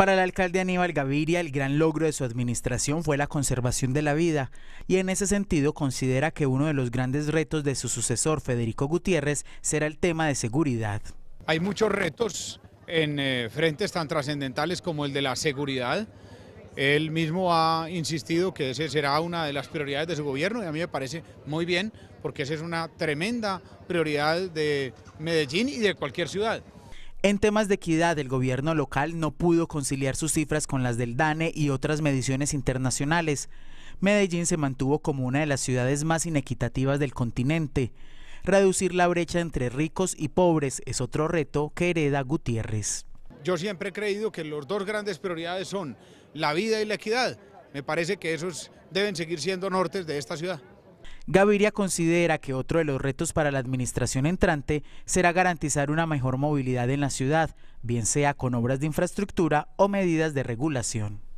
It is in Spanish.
Para el alcalde Aníbal Gaviria, el gran logro de su administración fue la conservación de la vida, y en ese sentido considera que uno de los grandes retos de su sucesor, Federico Gutiérrez, será el tema de seguridad. Hay muchos retos en eh, frentes tan trascendentales como el de la seguridad. Él mismo ha insistido que esa será una de las prioridades de su gobierno y a mí me parece muy bien porque esa es una tremenda prioridad de Medellín y de cualquier ciudad. En temas de equidad, el gobierno local no pudo conciliar sus cifras con las del DANE y otras mediciones internacionales. Medellín se mantuvo como una de las ciudades más inequitativas del continente. Reducir la brecha entre ricos y pobres es otro reto que hereda Gutiérrez. Yo siempre he creído que las dos grandes prioridades son la vida y la equidad. Me parece que esos deben seguir siendo nortes de esta ciudad. Gaviria considera que otro de los retos para la administración entrante será garantizar una mejor movilidad en la ciudad, bien sea con obras de infraestructura o medidas de regulación.